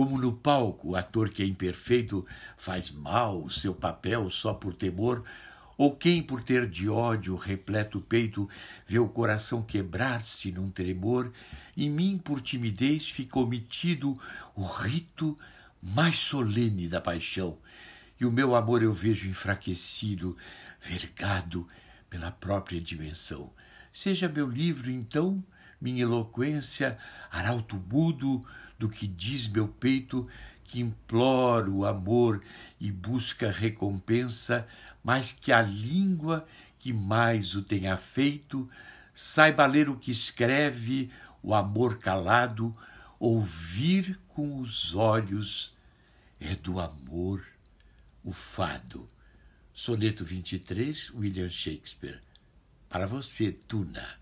Como no palco o ator que é imperfeito faz mal o seu papel só por temor, ou quem por ter de ódio repleto o peito vê o coração quebrar-se num tremor, em mim por timidez ficou metido o rito mais solene da paixão, e o meu amor eu vejo enfraquecido, vergado pela própria dimensão. Seja meu livro, então, minha eloquência, arauto mudo do que diz meu peito, que implora o amor e busca recompensa, mas que a língua que mais o tenha feito saiba ler o que escreve, o amor calado, ouvir com os olhos é do amor o fado. Soneto 23, William Shakespeare. Para você, Tuna.